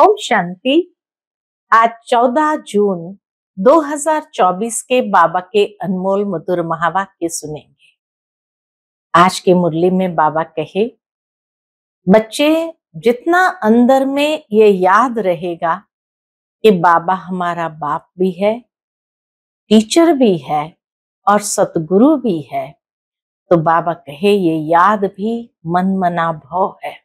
ओम शांति आज 14 जून 2024 के बाबा के अनमोल मधुर महावाक्य सुनेंगे आज के मुरली में बाबा कहे बच्चे जितना अंदर में ये याद रहेगा कि बाबा हमारा बाप भी है टीचर भी है और सतगुरु भी है तो बाबा कहे ये याद भी मन मना भव है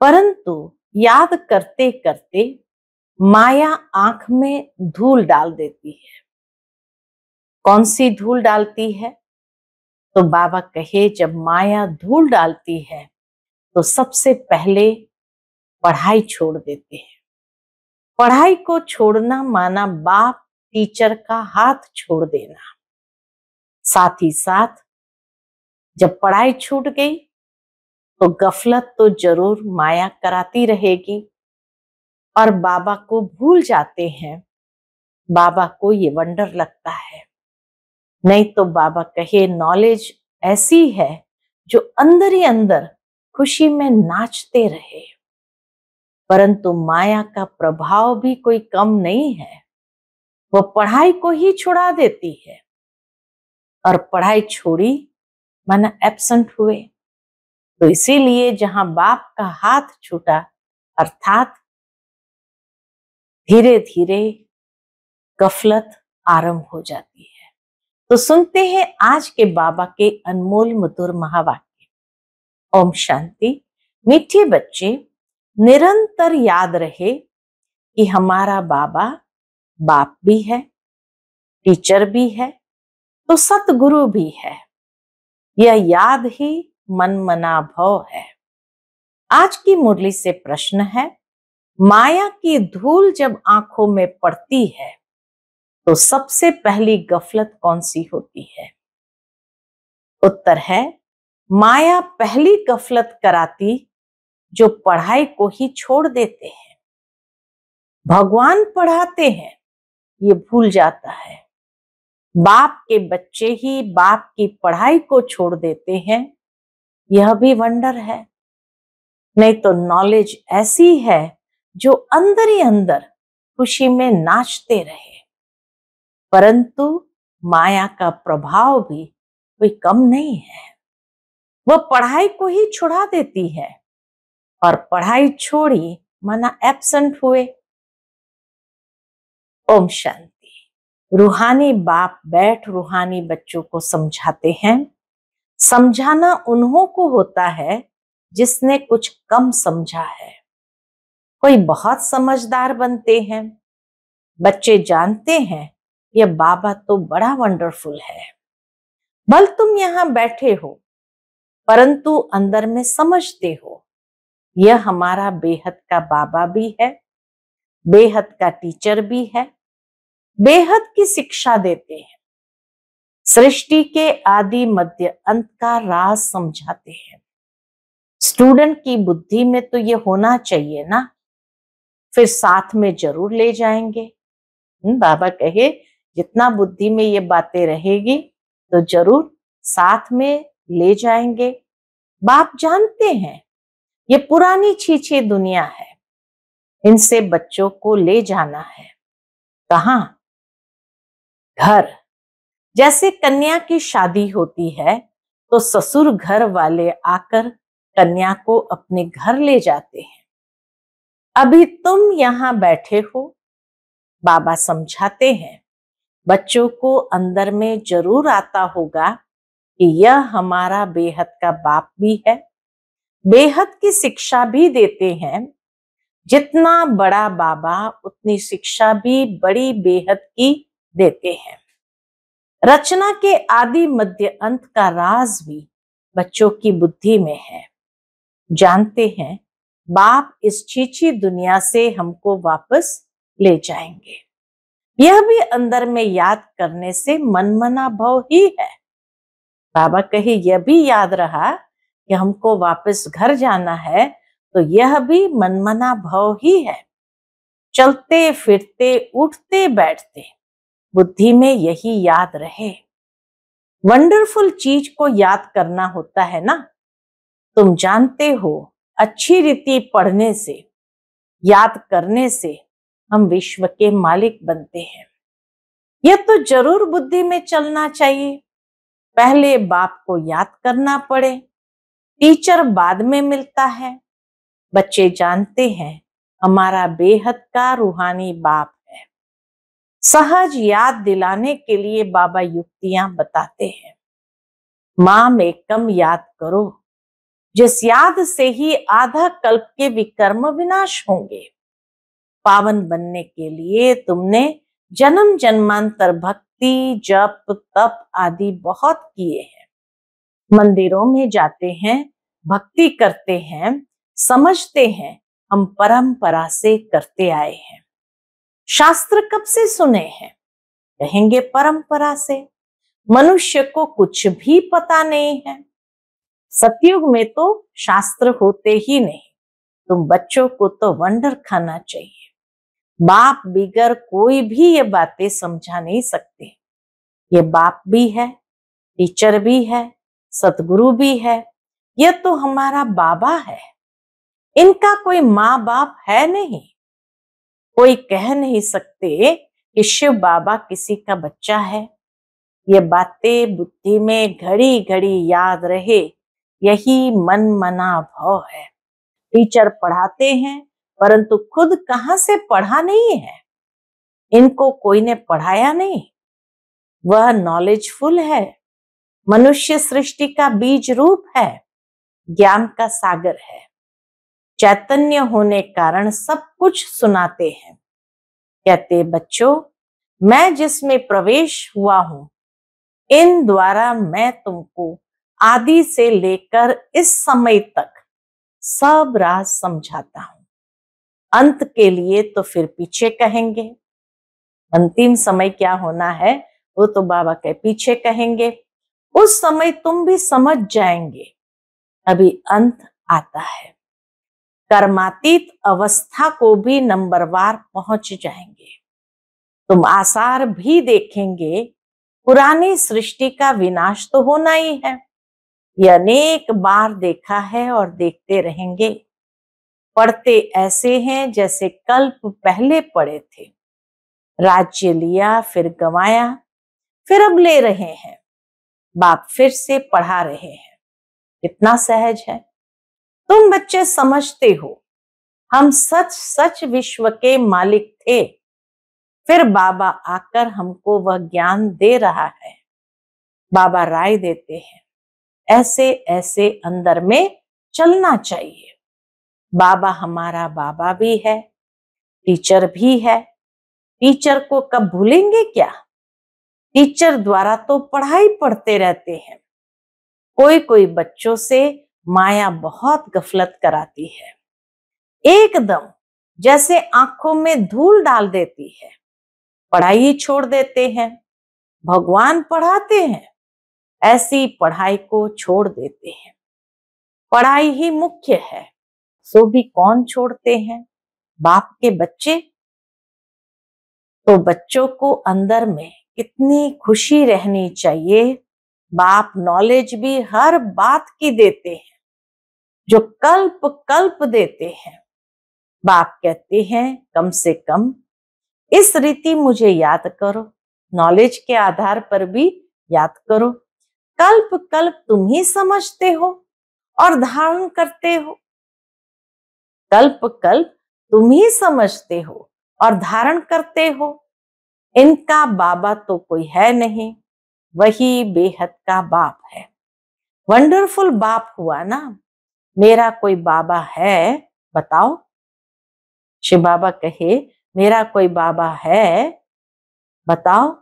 परंतु याद करते करते माया आंख में धूल डाल देती है कौन सी धूल डालती है तो बाबा कहे जब माया धूल डालती है तो सबसे पहले पढ़ाई छोड़ देते हैं पढ़ाई को छोड़ना माना बाप टीचर का हाथ छोड़ देना साथ ही साथ जब पढ़ाई छूट गई तो गफलत तो जरूर माया कराती रहेगी और बाबा को भूल जाते हैं बाबा को ये वंडर लगता है नहीं तो बाबा कहे नॉलेज ऐसी है जो अंदर ही अंदर खुशी में नाचते रहे परंतु माया का प्रभाव भी कोई कम नहीं है वो पढ़ाई को ही छुड़ा देती है और पढ़ाई छोड़ी माना एब्सेंट हुए तो इसीलिए जहां बाप का हाथ छूटा अर्थात धीरे धीरे गफलत आरंभ हो जाती है तो सुनते हैं आज के बाबा के अनमोल मधुर महावाक्य ओम शांति मीठे बच्चे निरंतर याद रहे कि हमारा बाबा बाप भी है टीचर भी है तो सतगुरु भी है यह याद ही मनमना भव है आज की मुरली से प्रश्न है माया की धूल जब आंखों में पड़ती है तो सबसे पहली गफलत कौन सी होती है उत्तर है माया पहली गफलत कराती जो पढ़ाई को ही छोड़ देते हैं भगवान पढ़ाते हैं ये भूल जाता है बाप के बच्चे ही बाप की पढ़ाई को छोड़ देते हैं यह भी वंडर है नहीं तो नॉलेज ऐसी है जो अंदर ही अंदर खुशी में नाचते रहे परंतु माया का प्रभाव भी कोई कम नहीं है वह पढ़ाई को ही छुड़ा देती है और पढ़ाई छोड़ी माना एब्सेंट हुए ओम शांति रूहानी बाप बैठ रूहानी बच्चों को समझाते हैं समझाना उन्हों को होता है जिसने कुछ कम समझा है कोई बहुत समझदार बनते हैं बच्चे जानते हैं यह बाबा तो बड़ा वंडरफुल है भल तुम यहां बैठे हो परंतु अंदर में समझते हो यह हमारा बेहद का बाबा भी है बेहद का टीचर भी है बेहद की शिक्षा देते हैं सृष्टि के आदि मध्य अंत का राज समझाते हैं स्टूडेंट की बुद्धि में तो ये होना चाहिए ना फिर साथ में जरूर ले जाएंगे हम्म, बाबा कहे जितना बुद्धि में ये बातें रहेगी तो जरूर साथ में ले जाएंगे बाप जानते हैं ये पुरानी छीछी दुनिया है इनसे बच्चों को ले जाना है कहा घर जैसे कन्या की शादी होती है तो ससुर घर वाले आकर कन्या को अपने घर ले जाते हैं अभी तुम यहां बैठे हो बाबा समझाते हैं बच्चों को अंदर में जरूर आता होगा कि यह हमारा बेहद का बाप भी है बेहद की शिक्षा भी देते हैं जितना बड़ा बाबा उतनी शिक्षा भी बड़ी बेहद की देते हैं रचना के आदि मध्य अंत का राज भी बच्चों की बुद्धि में है जानते हैं बाप इस चीची दुनिया से हमको वापस ले जाएंगे यह भी अंदर में याद करने से मनमना भव ही है बाबा कहे यह भी याद रहा कि हमको वापस घर जाना है तो यह भी मनमना भव ही है चलते फिरते उठते बैठते बुद्धि में यही याद रहे वंडरफुल चीज को याद करना होता है ना तुम जानते हो अच्छी रीति पढ़ने से याद करने से हम विश्व के मालिक बनते हैं यह तो जरूर बुद्धि में चलना चाहिए पहले बाप को याद करना पड़े टीचर बाद में मिलता है बच्चे जानते हैं हमारा बेहद का रूहानी बाप सहज याद दिलाने के लिए बाबा युक्तियां बताते हैं माँ में कम याद करो जिस याद से ही आधा कल्प के विकर्म विनाश होंगे पावन बनने के लिए तुमने जन्म जन्मांतर भक्ति जप तप आदि बहुत किए हैं मंदिरों में जाते हैं भक्ति करते हैं समझते हैं हम परंपरा से करते आए हैं शास्त्र कब से सुने हैं कहेंगे परंपरा से मनुष्य को कुछ भी पता नहीं है सतयुग में तो शास्त्र होते ही नहीं तुम बच्चों को तो वंडर खाना चाहिए बाप बिगर कोई भी ये बातें समझा नहीं सकते ये बाप भी है टीचर भी है सतगुरु भी है यह तो हमारा बाबा है इनका कोई माँ बाप है नहीं कोई कह नहीं सकते कि शिव बाबा किसी का बच्चा है ये बातें बुद्धि में घड़ी घड़ी याद रहे यही मन मना भव है टीचर पढ़ाते हैं परंतु खुद कहाँ से पढ़ा नहीं है इनको कोई ने पढ़ाया नहीं वह नॉलेजफुल है मनुष्य सृष्टि का बीज रूप है ज्ञान का सागर है चैतन्य होने कारण सब कुछ सुनाते हैं कहते बच्चों मैं जिसमें प्रवेश हुआ हूं इन द्वारा मैं तुमको आदि से लेकर इस समय तक सब राज समझाता हूं अंत के लिए तो फिर पीछे कहेंगे अंतिम समय क्या होना है वो तो बाबा के पीछे कहेंगे उस समय तुम भी समझ जाएंगे अभी अंत आता है कर्मातीत अवस्था को भी नंबरवार पहुंच जाएंगे तुम आसार भी देखेंगे पुरानी सृष्टि का विनाश तो होना ही है ये अनेक बार देखा है और देखते रहेंगे पढ़ते ऐसे हैं जैसे कल्प पहले पड़े थे राज्य लिया फिर गवाया फिर अब ले रहे हैं बाप फिर से पढ़ा रहे हैं कितना सहज है तुम बच्चे समझते हो हम सच सच विश्व के मालिक थे फिर बाबा आकर हमको वह ज्ञान दे रहा है बाबा राय देते हैं ऐसे ऐसे अंदर में चलना चाहिए बाबा हमारा बाबा भी है टीचर भी है टीचर को कब भूलेंगे क्या टीचर द्वारा तो पढ़ाई पढ़ते रहते हैं कोई कोई बच्चों से माया बहुत गफलत कराती है एकदम जैसे आंखों में धूल डाल देती है पढ़ाई छोड़ देते हैं भगवान पढ़ाते हैं ऐसी पढ़ाई को छोड़ देते हैं पढ़ाई ही मुख्य है सो तो भी कौन छोड़ते हैं बाप के बच्चे तो बच्चों को अंदर में कितनी खुशी रहनी चाहिए बाप नॉलेज भी हर बात की देते हैं जो कल्प कल्प देते हैं बाप कहते हैं कम से कम इस रीति मुझे याद करो नॉलेज के आधार पर भी याद करो कल्प कल्प तुम ही समझते हो और धारण करते हो कल्प कल्प तुम ही समझते हो और धारण करते हो इनका बाबा तो कोई है नहीं वही बेहद का बाप है वंडरफुल बाप हुआ ना मेरा कोई बाबा है बताओ शिव बाबा कहे मेरा कोई बाबा है बताओ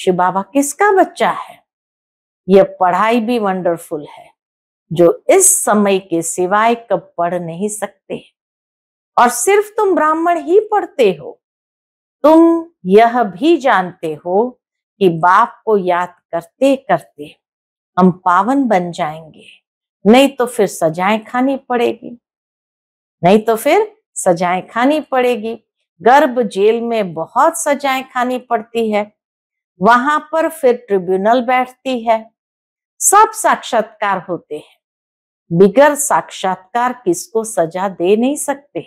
शिव बाबा किसका बच्चा है यह पढ़ाई भी वंडरफुल है जो इस समय के सिवाय कब पढ़ नहीं सकते और सिर्फ तुम ब्राह्मण ही पढ़ते हो तुम यह भी जानते हो कि बाप को याद करते करते हम पावन बन जाएंगे नहीं तो फिर सजाएं खानी पड़ेगी नहीं तो फिर सजाएं खानी पड़ेगी गर्भ जेल में बहुत सजाएं खानी पड़ती है वहां पर फिर ट्रिब्यूनल बैठती है सब साक्षात्कार होते हैं बिगर साक्षात्कार किसको सजा दे नहीं सकते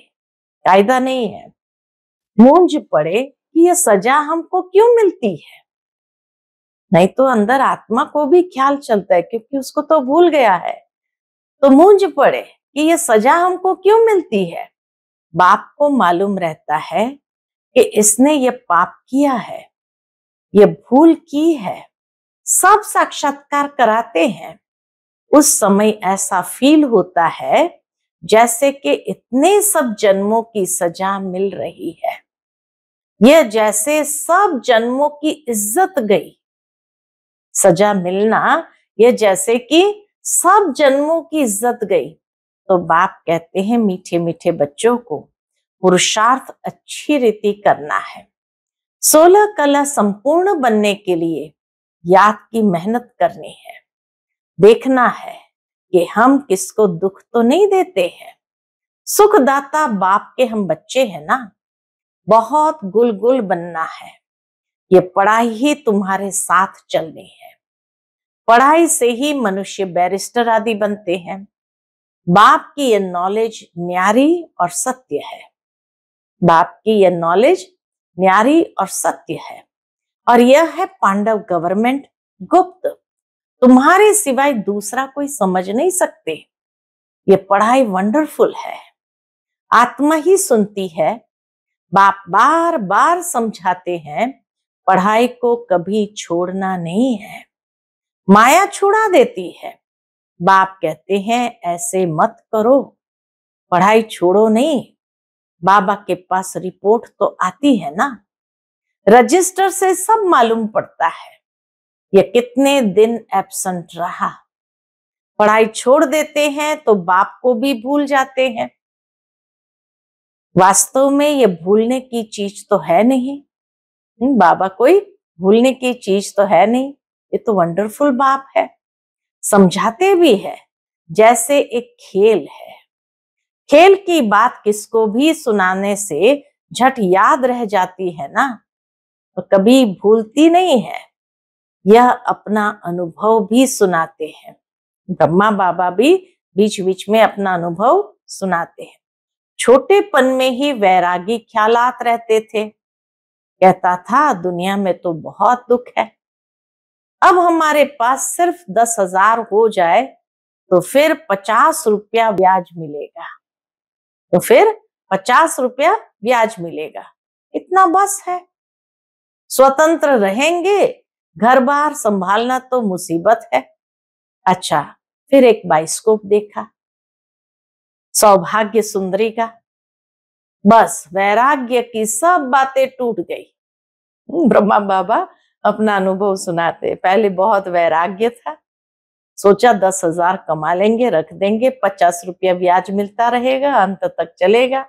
कायदा नहीं है मूंज पड़े कि यह सजा हमको क्यों मिलती है नहीं तो अंदर आत्मा को भी ख्याल चलता है क्योंकि उसको तो भूल गया है तो मूंज पड़े कि ये सजा हमको क्यों मिलती है बाप को मालूम रहता है कि इसने ये पाप किया है ये भूल की है सब साक्षात्कार कराते हैं उस समय ऐसा फील होता है जैसे कि इतने सब जन्मों की सजा मिल रही है यह जैसे सब जन्मों की इज्जत गई सजा मिलना यह जैसे कि सब जन्मों की इज्जत गई तो बाप कहते हैं मीठे मीठे बच्चों को पुरुषार्थ अच्छी रीति करना है सोलह कला संपूर्ण बनने के लिए याद की मेहनत करनी है देखना है कि हम किसको दुख तो नहीं देते हैं सुखदाता बाप के हम बच्चे हैं ना बहुत गुल गुल बनना है ये पढ़ाई ही तुम्हारे साथ चलनी है पढ़ाई से ही मनुष्य बैरिस्टर आदि बनते हैं बाप की यह नॉलेज न्यारी और सत्य है बाप की यह नॉलेज न्यारी और सत्य है और यह है पांडव गवर्नमेंट गुप्त तुम्हारे सिवाय दूसरा कोई समझ नहीं सकते ये पढ़ाई वंडरफुल है आत्मा ही सुनती है बाप बार बार समझाते हैं पढ़ाई को कभी छोड़ना नहीं है माया छुड़ा देती है बाप कहते हैं ऐसे मत करो पढ़ाई छोड़ो नहीं बाबा के पास रिपोर्ट तो आती है ना रजिस्टर से सब मालूम पड़ता है ये कितने दिन एब्सेंट रहा पढ़ाई छोड़ देते हैं तो बाप को भी भूल जाते हैं वास्तव में ये भूलने की चीज तो है नहीं हम्म, बाबा कोई भूलने की चीज तो है नहीं ये तो वंडरफुल बाप है समझाते भी है जैसे एक खेल है खेल की बात किसको भी सुनाने से झट याद रह जाती है ना तो कभी भूलती नहीं है यह अपना अनुभव भी सुनाते हैं ब्रह्मा बाबा भी बीच बीच में अपना अनुभव सुनाते हैं छोटेपन में ही वैरागी ख्यालात रहते थे कहता था दुनिया में तो बहुत दुख है अब हमारे पास सिर्फ दस हजार हो जाए तो फिर पचास रुपया ब्याज मिलेगा तो फिर पचास रुपया ब्याज मिलेगा इतना बस है स्वतंत्र रहेंगे घर बार संभालना तो मुसीबत है अच्छा फिर एक बाइस्कोप देखा सौभाग्य सुंदरी का बस वैराग्य की सब बातें टूट गई ब्रह्मा बाबा अपना अनुभव सुनाते पहले बहुत वैराग्य था सोचा दस हजार कमा लेंगे रख देंगे पचास रुपया ब्याज मिलता रहेगा अंत तक चलेगा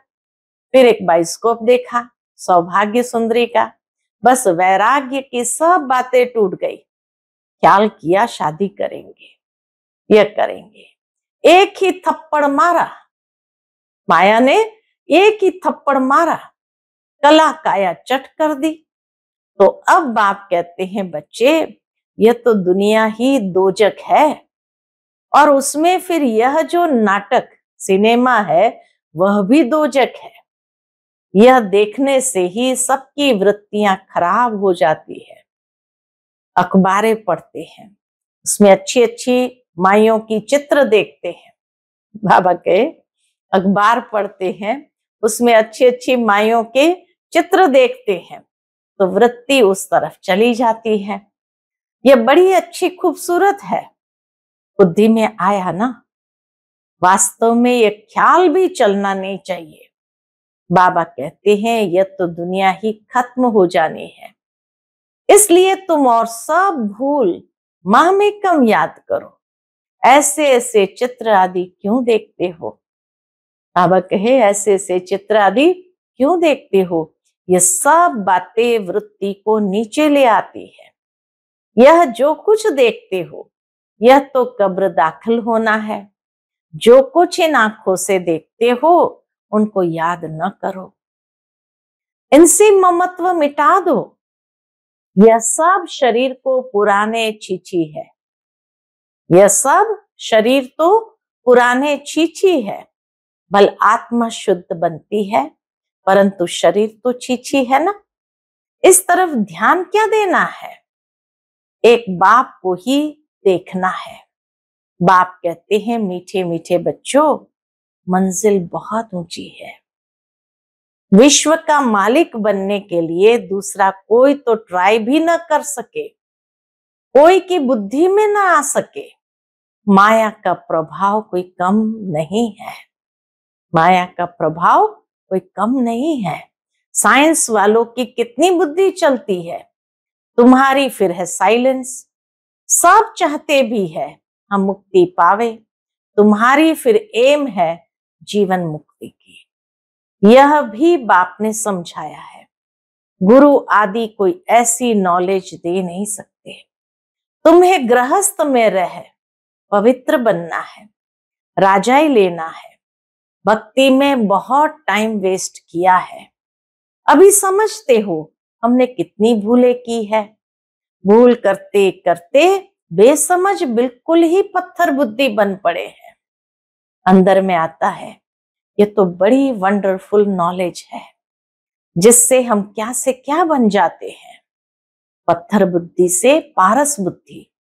फिर एक बाइस्कोप देखा सौभाग्य सुंदरी का बस वैराग्य की सब बातें टूट गई ख्याल किया शादी करेंगे यह करेंगे एक ही थप्पड़ मारा माया ने एक ही थप्पड़ मारा कला काया चट कर दी तो अब बाप कहते हैं बच्चे यह तो दुनिया ही दोजक है और उसमें फिर यह जो नाटक सिनेमा है वह भी दोजक है यह देखने से ही सबकी वृत्तियां खराब हो जाती है अखबारें पढ़ते हैं उसमें अच्छी अच्छी माइयों की चित्र देखते हैं बाबा के अखबार पढ़ते हैं उसमें अच्छी अच्छी माइयों के चित्र देखते हैं तो वृत्ति उस तरफ चली जाती है यह बड़ी अच्छी खूबसूरत है बुद्धि में आया ना वास्तव में यह ख्याल भी चलना नहीं चाहिए बाबा कहते हैं यह तो दुनिया ही खत्म हो जानी है इसलिए तुम और सब भूल माह में कम याद करो ऐसे ऐसे चित्र आदि क्यों देखते हो बाबा कहे ऐसे ऐसे चित्र आदि क्यों देखते हो ये सब बातें वृत्ति को नीचे ले आती है यह जो कुछ देखते हो यह तो कब्र दाखिल होना है जो कुछ इन आंखों से देखते हो उनको याद न करो इनसे ममत्व मिटा दो यह सब शरीर को पुराने छीछी है यह सब शरीर तो पुराने छीछी है बल आत्मा शुद्ध बनती है परंतु शरीर तो छीछी है ना इस तरफ ध्यान क्या देना है एक बाप को ही देखना है बाप कहते हैं मीठे मीठे बच्चों मंजिल बहुत ऊंची है विश्व का मालिक बनने के लिए दूसरा कोई तो ट्राई भी ना कर सके कोई की बुद्धि में ना आ सके माया का प्रभाव कोई कम नहीं है माया का प्रभाव कोई कम नहीं है साइंस वालों की कितनी बुद्धि चलती है तुम्हारी फिर है साइलेंस सब चाहते भी है हम मुक्ति पावे तुम्हारी फिर एम है जीवन मुक्ति की यह भी बाप ने समझाया है गुरु आदि कोई ऐसी नॉलेज दे नहीं सकते तुम्हें गृहस्थ में रह पवित्र बनना है राजाई लेना है भक्ति में बहुत टाइम वेस्ट किया है अभी समझते हो हमने कितनी भूले की है भूल करते करते बेसमझ बिल्कुल ही पत्थर बुद्धि बन पड़े हैं अंदर में आता है ये तो बड़ी वंडरफुल नॉलेज है जिससे हम क्या से क्या बन जाते हैं पत्थर बुद्धि से पारस बुद्धि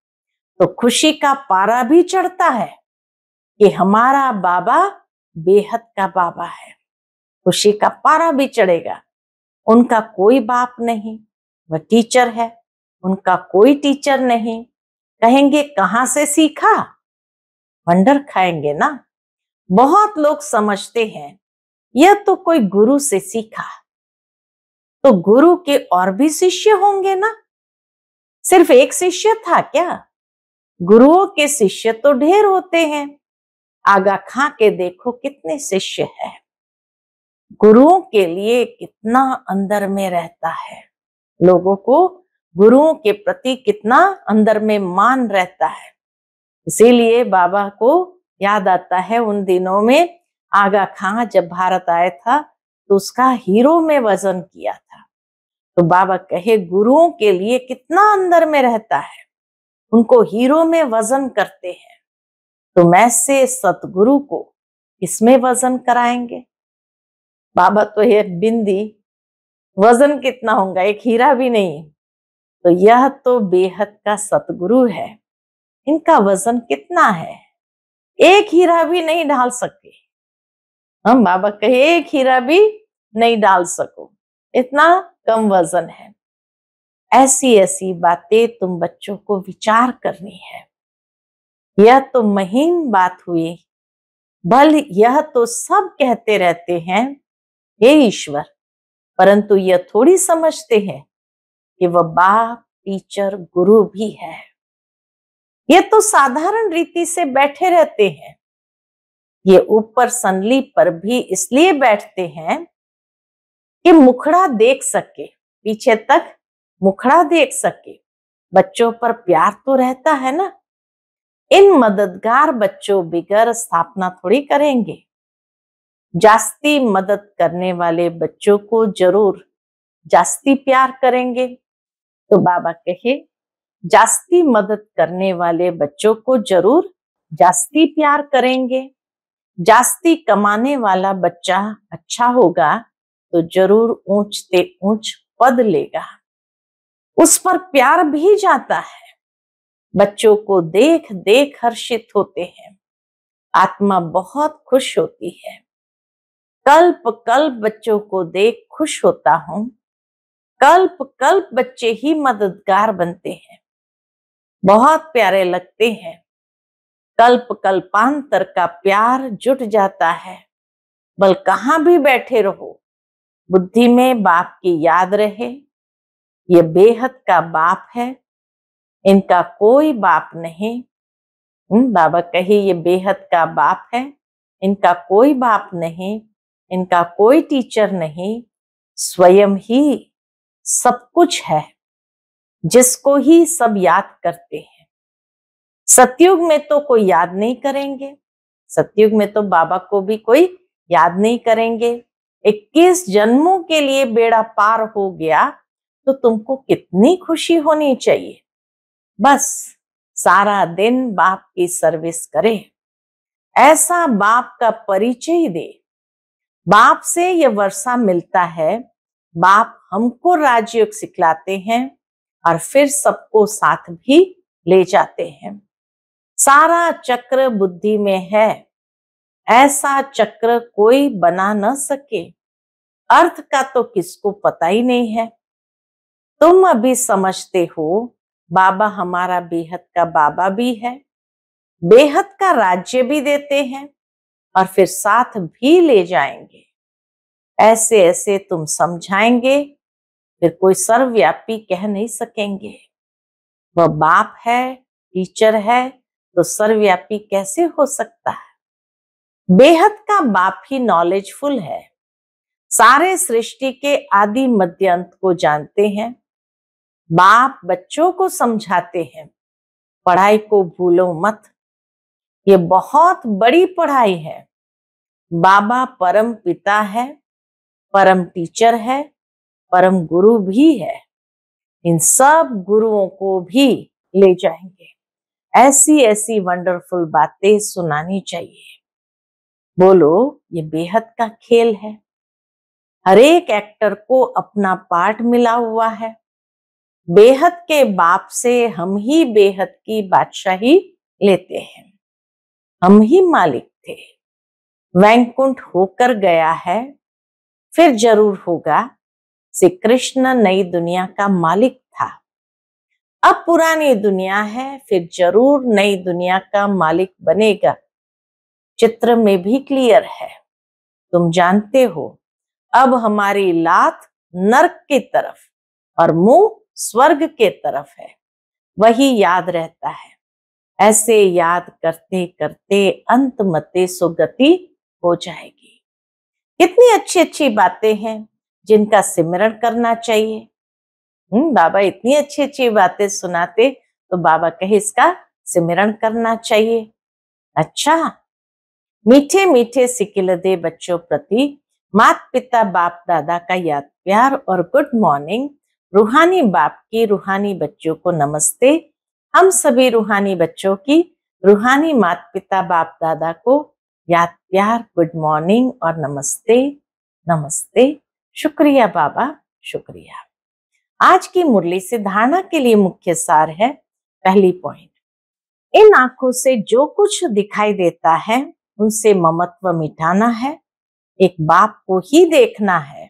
तो खुशी का पारा भी चढ़ता है कि हमारा बाबा बेहद का बाबा है खुशी का पारा भी चढ़ेगा उनका कोई बाप नहीं वह टीचर है उनका कोई टीचर नहीं कहेंगे कहाँ से सीखा वंडर खाएंगे ना बहुत लोग समझते हैं यह तो कोई गुरु से सीखा तो गुरु के और भी शिष्य होंगे ना सिर्फ एक शिष्य था क्या गुरुओं के शिष्य तो ढेर होते हैं आगा खां के देखो कितने शिष्य है गुरुओं के लिए कितना अंदर में रहता है लोगों को गुरुओं के प्रति कितना अंदर में मान रहता है इसीलिए बाबा को याद आता है उन दिनों में आगा खां जब भारत आया था तो उसका हीरो में वजन किया था तो बाबा कहे गुरुओं के लिए कितना अंदर में रहता है उनको हीरो में वजन करते हैं तो मैं से सतगुरु को इसमें वजन कराएंगे बाबा तो ये बिंदी वजन कितना होगा एक हीरा भी नहीं तो यह तो बेहद का सतगुरु है इनका वजन कितना है एक हीरा भी नहीं डाल सके हम बाबा कहे एक हीरा भी नहीं डाल सको इतना कम वजन है ऐसी ऐसी बातें तुम बच्चों को विचार करनी है यह तो महीन बात हुई भल यह तो सब कहते रहते हैं हे ईश्वर परंतु यह थोड़ी समझते हैं कि वह बाप टीचर गुरु भी है ये तो साधारण रीति से बैठे रहते हैं ये ऊपर संली पर भी इसलिए बैठते हैं कि मुखड़ा देख सके पीछे तक मुखड़ा देख सके बच्चों पर प्यार तो रहता है ना इन मददगार बच्चों बिगर स्थापना थोड़ी करेंगे जास्ती मदद करने वाले बच्चों को जरूर जास्ती प्यार करेंगे तो बाबा कहे जास्ती मदद करने वाले बच्चों को जरूर जास्ती प्यार करेंगे जास्ती कमाने वाला बच्चा अच्छा होगा तो जरूर ऊंचते ऊंच पद लेगा उस पर प्यार भी जाता है बच्चों को देख देख हर्षित होते हैं आत्मा बहुत खुश होती है कल्प कल्प बच्चों को देख खुश होता हूं कल्प कल्प बच्चे ही मददगार बनते हैं बहुत प्यारे लगते हैं कल्प कल्पांतर का प्यार जुट जाता है बल कहां भी बैठे रहो बुद्धि में बाप की याद रहे ये बेहद का बाप है इनका कोई बाप नहीं हम्म, बाबा कहे ये बेहद का बाप है इनका कोई बाप नहीं इनका कोई टीचर नहीं स्वयं ही सब कुछ है जिसको ही सब याद करते हैं सतयुग में तो कोई याद नहीं करेंगे सतयुग में तो बाबा को भी कोई याद नहीं करेंगे 21 जन्मों के लिए बेड़ा पार हो गया तो तुमको कितनी खुशी होनी चाहिए बस सारा दिन बाप की सर्विस करे ऐसा बाप का परिचय दे बाप से यह वर्षा मिलता है बाप हमको राजयोग सिखलाते हैं और फिर सबको साथ भी ले जाते हैं सारा चक्र बुद्धि में है ऐसा चक्र कोई बना न सके अर्थ का तो किसको पता ही नहीं है तुम अभी समझते हो बाबा हमारा बेहद का बाबा भी है बेहद का राज्य भी देते हैं और फिर साथ भी ले जाएंगे ऐसे ऐसे तुम समझाएंगे फिर कोई सर्वव्यापी कह नहीं सकेंगे वह बाप है टीचर है तो सर्वव्यापी कैसे हो सकता है बेहद का बाप ही नॉलेजफुल है सारे सृष्टि के आदि मध्य अंत को जानते हैं बाप बच्चों को समझाते हैं पढ़ाई को भूलो मत ये बहुत बड़ी पढ़ाई है बाबा परम पिता है परम टीचर है परम गुरु भी है इन सब गुरुओं को भी ले जाएंगे ऐसी ऐसी वंडरफुल बातें सुनानी चाहिए बोलो ये बेहद का खेल है हर एक एक्टर को अपना पार्ट मिला हुआ है बेहद के बाप से हम ही बेहद की बादशाही लेते हैं हम ही मालिक थे वैंकुंठ होकर गया है फिर जरूर होगा श्री कृष्ण नई दुनिया का मालिक था अब पुरानी दुनिया है फिर जरूर नई दुनिया का मालिक बनेगा चित्र में भी क्लियर है तुम जानते हो अब हमारी लात नर्क की तरफ और मुंह स्वर्ग के तरफ है वही याद रहता है ऐसे याद करते करते अंत मते सुगति हो जाएगी कितनी अच्छी अच्छी बातें हैं जिनका सिमरण करना चाहिए हम्म बाबा इतनी अच्छी अच्छी बातें सुनाते तो बाबा कहे इसका सिमरण करना चाहिए अच्छा मीठे मीठे सिकिलदे बच्चों प्रति मात पिता बाप दादा का याद प्यार और गुड मॉर्निंग रूहानी बाप की रूहानी बच्चों को नमस्ते हम सभी रूहानी बच्चों की रूहानी माता पिता बाप दादा को याद प्यार गुड मॉर्निंग और नमस्ते नमस्ते शुक्रिया बाबा शुक्रिया आज की मुरली से धारणा के लिए मुख्य सार है पहली पॉइंट इन आंखों से जो कुछ दिखाई देता है उनसे ममत्व मिटाना है एक बाप को ही देखना है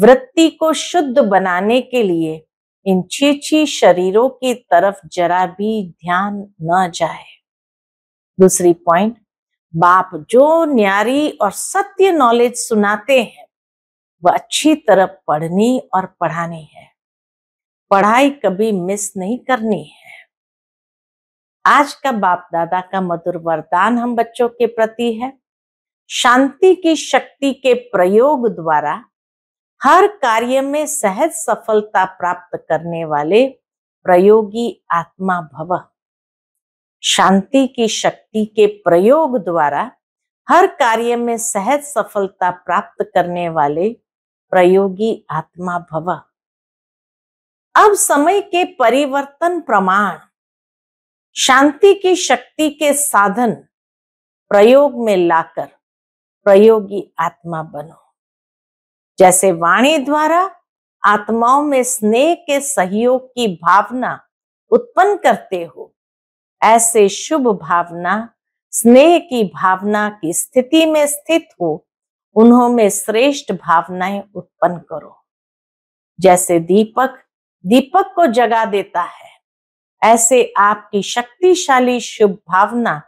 वृत्ति को शुद्ध बनाने के लिए इन छी शरीरों की तरफ जरा भी ध्यान न जाए दूसरी पॉइंट बाप जो न्यारी और सत्य नॉलेज सुनाते हैं वह अच्छी तरह पढ़नी और पढ़ानी है पढ़ाई कभी मिस नहीं करनी है आज का बाप दादा का मधुर वरदान हम बच्चों के प्रति है शांति की शक्ति के प्रयोग द्वारा हर कार्य में सहज सफलता प्राप्त करने वाले प्रयोगी आत्मा भव शांति की शक्ति के प्रयोग द्वारा हर कार्य में सहज सफलता प्राप्त करने वाले प्रयोगी आत्मा भव अब समय के परिवर्तन प्रमाण शांति की शक्ति के साधन प्रयोग में लाकर प्रयोगी आत्मा बनो जैसे वाणी द्वारा आत्माओं में स्नेह के सहयोग की भावना उत्पन्न करते हो ऐसे शुभ भावना स्नेह की भावना की स्थिति में स्थित हो उन्हों में श्रेष्ठ भावनाएं उत्पन्न करो जैसे दीपक दीपक को जगा देता है ऐसे आपकी शक्तिशाली शुभ भावना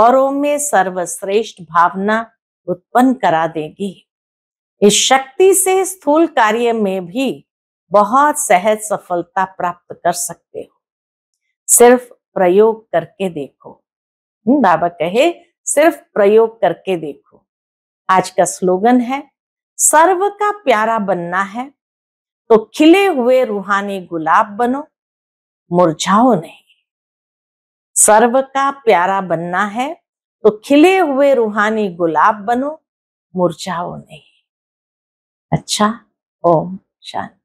औरों में सर्वश्रेष्ठ भावना उत्पन्न करा देगी इस शक्ति से स्थूल कार्य में भी बहुत सहज सफलता प्राप्त कर सकते हो सिर्फ प्रयोग करके देखो हम्म, बाबा कहे सिर्फ प्रयोग करके देखो आज का स्लोगन है सर्व का प्यारा बनना है तो खिले हुए रूहानी गुलाब बनो मुरझाओ नहीं सर्व का प्यारा बनना है तो खिले हुए रूहानी गुलाब बनो मुरझाओ नहीं अच्छा ओम शांति